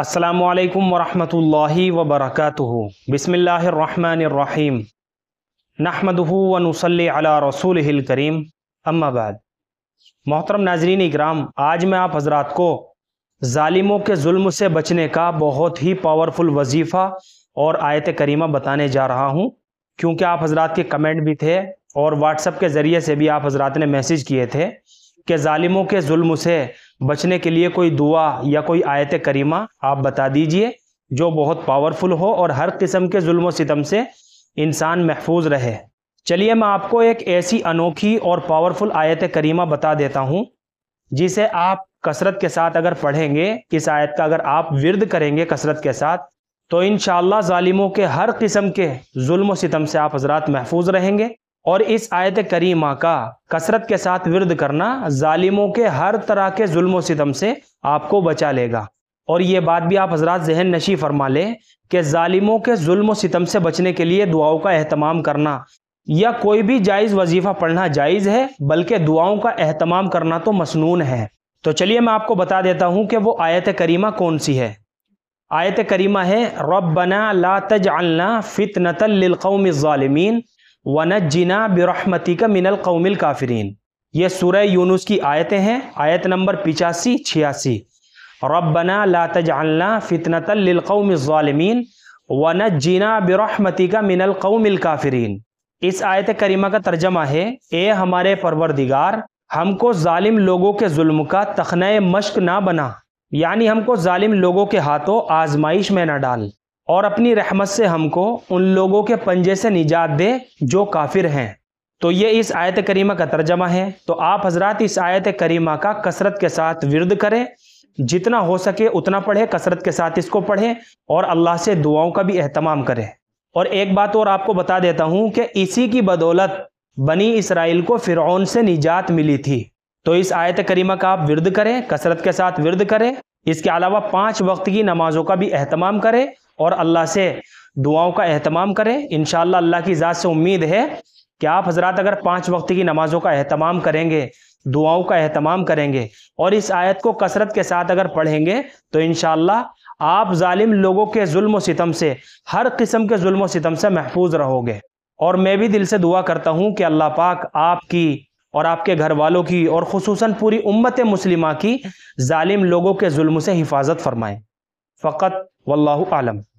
السلام علیکم ورحمۃ اللہ وبرکاتہ بسم اللہ الرحمن الرحیم نحمده ونصلی علی علیہ الکریم اما بعد محترم ناظرین اکرام آج میں آپ حضرات کو ظالموں کے ظلم سے بچنے کا بہت ہی پاورفل وظیفہ اور آیت کریمہ بتانے جا رہا ہوں کیونکہ آپ حضرات کے کمنٹ بھی تھے اور واٹس اپ کے ذریعے سے بھی آپ حضرات نے میسیج کیے تھے کہ ظالموں کے ظلم سے بچنے کے لیے کوئی دعا یا کوئی آیت کریمہ آپ بتا دیجئے جو بہت پاورفل ہو اور ہر قسم کے ظلم و ستم سے انسان محفوظ رہے چلیے میں آپ کو ایک ایسی انوکھی اور پاورفل آیت کریمہ بتا دیتا ہوں جسے آپ کثرت کے ساتھ اگر پڑھیں گے اس آیت کا اگر آپ ورد کریں گے کثرت کے ساتھ تو انشاءاللہ ظالموں کے ہر قسم کے ظلم و ستم سے آپ حضرات محفوظ رہیں گے اور اس آیت کریمہ کا کثرت کے ساتھ ورد کرنا ظالموں کے ہر طرح کے ظلم و ستم سے آپ کو بچا لے گا اور یہ بات بھی آپ حضرات ذہن نشی فرما لے کہ ظالموں کے ظلم و ستم سے بچنے کے لیے دعاؤں کا اہتمام کرنا یا کوئی بھی جائز وظیفہ پڑھنا جائز ہے بلکہ دعاؤں کا اہتمام کرنا تو مسنون ہے تو چلیے میں آپ کو بتا دیتا ہوں کہ وہ آیت کریمہ کون سی ہے آیت کریمہ ہے ربنا لا تجعلنا فتنة للقوم الظالمین ونت بِرَحْمَتِكَ برحمتی کا الْكَافِرِينَ یہ سورہ یونس کی آیتیں ہیں آیت نمبر پچاسی چھیاسی لَا تَجْعَلْنَا فِتْنَةً لِلْقَوْمِ الظَّالِمِينَ برحمتی کا مِنَ الْقَوْمِ الْكَافِرِينَ اس آیت کریمہ کا ترجمہ ہے اے ہمارے پروردگار ہم کو ظالم لوگوں کے ظلم کا تخنہ مشق نہ بنا یعنی ہم کو ظالم لوگوں کے ہاتھوں آزمائش میں نہ ڈال اور اپنی رحمت سے ہم کو ان لوگوں کے پنجے سے نجات دے جو کافر ہیں تو یہ اس آیت کریمہ کا ترجمہ ہے تو آپ حضرات اس آیت کریمہ کا کثرت کے ساتھ ورد کریں جتنا ہو سکے اتنا پڑھیں کثرت کے ساتھ اس کو پڑھیں اور اللہ سے دعاؤں کا بھی اہتمام کریں اور ایک بات اور آپ کو بتا دیتا ہوں کہ اسی کی بدولت بنی اسرائیل کو فرعون سے نجات ملی تھی تو اس آیت کریمہ کا آپ ورد کریں کثرت کے ساتھ ورد کریں اس کے علاوہ پانچ وقت کی نمازوں کا بھی اہتمام کریں اور اللہ سے دعاؤں کا اہتمام کریں انشاءاللہ اللہ کی ذات سے امید ہے کہ آپ حضرات اگر پانچ وقت کی نمازوں کا اہتمام کریں گے دعاؤں کا اہتمام کریں گے اور اس آیت کو کثرت کے ساتھ اگر پڑھیں گے تو انشاءاللہ آپ ظالم لوگوں کے ظلم و ستم سے ہر قسم کے ظلم و ستم سے محفوظ رہو گے اور میں بھی دل سے دعا کرتا ہوں کہ اللہ پاک آپ کی اور آپ کے گھر والوں کی اور خصوصاً پوری امت مسلمہ کی ظالم لوگوں کے ظلم سے حفاظت فرمائیں فقط واللہ عالم